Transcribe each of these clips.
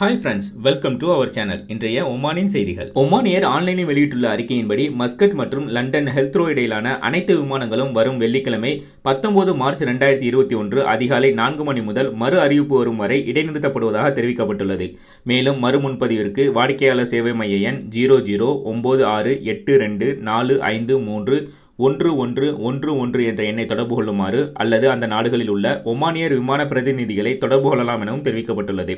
hi friends welcome to our channel இன்றைய ஒமானின் செய்திகள் ஒமான் ஏர் ஆன்லைனில் வெளியிட்டுள்ள அறிக்கையின்படி மஸ்கட் மற்றும் லண்டன் ஹெல்த்ரோ இடையிலான அனைத்து விமானங்களும் வரும் வெள்ளிக்கிழமை பத்தொன்பது மார்ச் ரெண்டாயிரத்தி இருபத்தி ஒன்று அதிகாலை நான்கு மணி முதல் மறு அறிவிப்பு வரும் வரை இடைநிறுத்தப்படுவதாக தெரிவிக்கப்பட்டுள்ளது மேலும் மறு முன்பதிவிற்கு வாடிக்கையாளர் சேவை மைய எண் ஜீரோ ஜீரோ ஒம்பது ஆறு எட்டு ரெண்டு நாலு ஐந்து மூன்று ஒன்று ஒன்று ஒன்று ஒன்று என்ற எண்ணை தொடர்பு கொள்ளுமாறு அல்லது அந்த நாடுகளில் உள்ள ஒமானியர் விமான பிரதிநிதிகளை தொடர்பு கொள்ளலாம் எனவும் தெரிவிக்கப்பட்டுள்ளது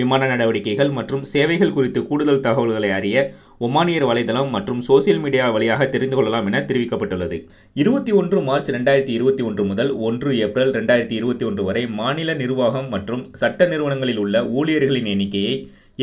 விமான நடவடிக்கைகள் மற்றும் சேவைகள் குறித்து கூடுதல் தகவல்களை அறிய ஒமானியர் வலைதளம் மற்றும் சோசியல் மீடியா வழியாக தெரிந்து கொள்ளலாம் என தெரிவிக்கப்பட்டுள்ளது இருபத்தி ஒன்று மார்ச் ரெண்டாயிரத்தி இருபத்தி ஒன்று முதல் ஒன்று ஏப்ரல் ரெண்டாயிரத்தி இருபத்தி ஒன்று வரை மாநில நிர்வாகம் மற்றும் சட்ட நிறுவனங்களில் உள்ள ஊழியர்களின் எண்ணிக்கையை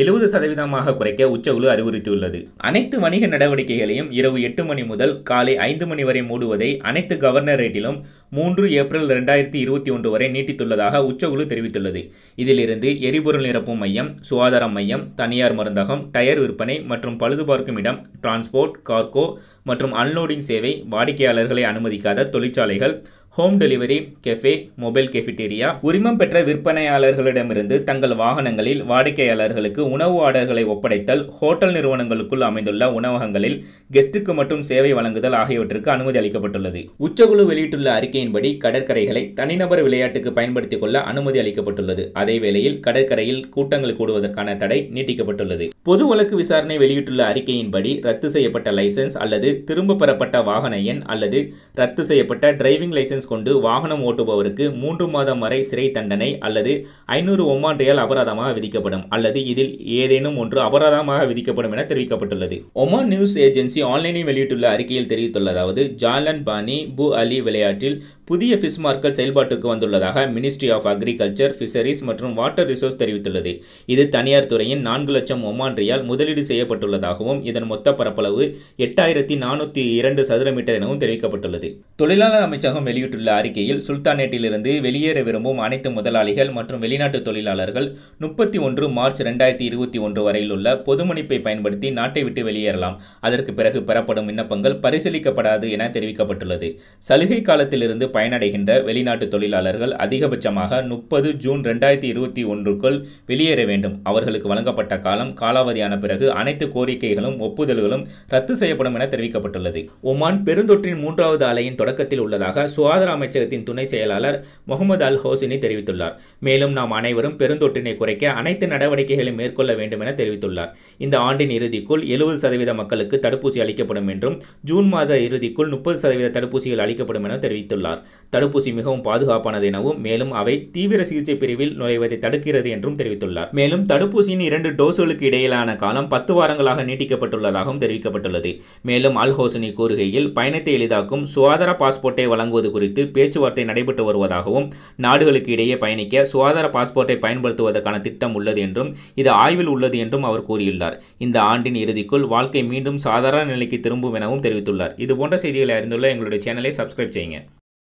எழுபது சதவீதமாக குறைக்க உச்சகுழு அறிவுறுத்தியுள்ளது அனைத்து வணிக நடவடிக்கைகளையும் இரவு எட்டு மணி முதல் காலை ஐந்து மணி வரை மூடுவதை அனைத்து கவர்னரேட்டிலும் மூன்று ஏப்ரல் இரண்டாயிரத்தி இருபத்தி ஒன்று வரை நீட்டித்துள்ளதாக உச்சகுழு தெரிவித்துள்ளது இதிலிருந்து எரிபொருள் நிரப்பும் மையம் சுகாதார மையம் தனியார் மருந்தகம் டயர் விற்பனை மற்றும் பழுதுபார்க்கும் இடம் டிரான்ஸ்போர்ட் கார்கோ மற்றும் அன்லோடிங் சேவை வாடிக்கையாளர்களை அனுமதிக்காத தொழிற்சாலைகள் home delivery cafe mobile cafeteria உரிமம் பெற்ற விற்பனையாளர்களிடமிருந்து தங்கள் வாகனங்களில் வாடிக்கையாளர்களுக்கு உணவு ஆர்டர்களை ஒப்படைத்தல் ஹோட்டல் நிறுவனங்களுக்குள் அமைந்துள்ள உணவகங்களில் கெஸ்ட்டுக்கு மட்டும் சேவை வழங்குதல் ஆகியவற்றுக்கு அனுமதி அளிக்கப்பட்டுள்ளது உச்சகுழு வெளியிட்டுள்ள அறிக்கையின்படி கடற்கரைகளை தனிநபர் விளையாட்டுக்கு பயன்படுத்திக் கொள்ள அனுமதி அளிக்கப்பட்டுள்ளது அதே வேளையில் கடற்கரையில் கூட்டங்கள் கூடுவதற்கான தடை நீட்டிக்கப்பட்டுள்ளது பொது வழக்கு விசாரணை வெளியிட்டுள்ள அறிக்கையின்படி ரத்து செய்யப்பட்ட லைசன்ஸ் அல்லது திரும்ப பெறப்பட்ட வாகன எண் அல்லது ரத்து செய்யப்பட்ட டிரைவிங் லைசன்ஸ் லைசன்ஸ் கொண்டு வாகனம் ஓட்டுபவருக்கு மூன்று மாதம் வரை சிறை தண்டனை அல்லது ஐநூறு ஒமான் அபராதமாக விதிக்கப்படும் அல்லது இதில் ஏதேனும் ஒன்று அபராதமாக விதிக்கப்படும் என தெரிவிக்கப்பட்டுள்ளது ஒமான் நியூஸ் ஏஜென்சி ஆன்லைனில் வெளியிட்டுள்ள அறிக்கையில் தெரிவித்துள்ளதாவது ஜாலன் பானி பு அலி விளையாட்டில் புதிய ஃபிஷ் மார்க்கல் செயல்பாட்டுக்கு வந்துள்ளதாக மினிஸ்ட்ரி ஆஃப் அக்ரிகல்ச்சர் ஃபிஷரிஸ் மற்றும் வாட்டர் ரிசோர்ஸ் தெரிவித்துள்ளது இது தனியார் துறையின் நான்கு லட்சம் ஒமான் முதலீடு செய்யப்பட்டுள்ளதாகவும் இதன் மொத்த பரப்பளவு எட்டாயிரத்தி நானூற்றி இரண்டு சதுர மீட்டர் எனவும் தெரிவிக்கப்பட்டுள்ளது தொழிலாளர் அமைச்சகம் வெளியிட்டுள்ள வெளியிட்டுள்ள அறிக்கையில் சுல்தானேட்டிலிருந்து வெளியேற விரும்பும் அனைத்து முதலாளிகள் மற்றும் வெளிநாட்டு தொழிலாளர்கள் முப்பத்தி ஒன்று மார்ச் ரெண்டாயிரத்தி இருபத்தி ஒன்று வரையில் உள்ள பொதுமணிப்பை பயன்படுத்தி நாட்டை விட்டு வெளியேறலாம் அதற்கு பிறகு பெறப்படும் விண்ணப்பங்கள் பரிசீலிக்கப்படாது என தெரிவிக்கப்பட்டுள்ளது சலுகை காலத்திலிருந்து பயனடைகின்ற வெளிநாட்டு தொழிலாளர்கள் அதிகபட்சமாக முப்பது ஜூன் ரெண்டாயிரத்தி இருபத்தி ஒன்றுக்குள் வெளியேற வேண்டும் அவர்களுக்கு வழங்கப்பட்ட காலம் காலாவதியான பிறகு அனைத்து கோரிக்கைகளும் ஒப்புதல்களும் ரத்து செய்யப்படும் என தெரிவிக்கப்பட்டுள்ளது ஒமான் பெருந்தொற்றின் மூன்றாவது அலையின் தொடக்கத்தில் உள்ளதாக சுவா சுகாதார அமைச்சகத்தின் துணை செயலாளர் முகமது அல் ஹோசினி தெரிவித்துள்ளார் மேலும் நாம் அனைவரும் பெருந்தொற்றினை குறைக்க அனைத்து நடவடிக்கைகளையும் மேற்கொள்ள வேண்டும் என தெரிவித்துள்ளார் இந்த ஆண்டின் இறுதிக்குள் எழுபது சதவீத மக்களுக்கு தடுப்பூசி அளிக்கப்படும் என்றும் ஜூன் மாத இறுதிக்குள் முப்பது சதவீத தடுப்பூசிகள் அளிக்கப்படும் என தெரிவித்துள்ளார் தடுப்பூசி மிகவும் பாதுகாப்பானது எனவும் மேலும் அவை தீவிர சிகிச்சை பிரிவில் நுழைவதை தடுக்கிறது என்றும் தெரிவித்துள்ளார் மேலும் தடுப்பூசியின் இரண்டு டோஸ்களுக்கு இடையிலான காலம் பத்து வாரங்களாக நீட்டிக்கப்பட்டுள்ளதாகவும் தெரிவிக்கப்பட்டுள்ளது மேலும் அல் ஹோசனி கூறுகையில் பயணத்தை எளிதாக்கும் சுகாதார பாஸ்போர்ட்டை வழங்குவது குறித்து குறித்து பேச்சுவார்த்தை நடைபெற்று வருவதாகவும் நாடுகளுக்கு இடையே பயணிக்க சுகாதார பாஸ்போர்ட்டை பயன்படுத்துவதற்கான திட்டம் உள்ளது என்றும் இது ஆய்வில் உள்ளது என்றும் அவர் கூறியுள்ளார் இந்த ஆண்டின் இறுதிக்குள் வாழ்க்கை மீண்டும் சாதாரண நிலைக்கு திரும்பும் எனவும் தெரிவித்துள்ளார் இதுபோன்ற செய்திகளை அறிந்துள்ள எங்களுடைய சேனலை சப்ஸ்கிரைப் செய்யுங்க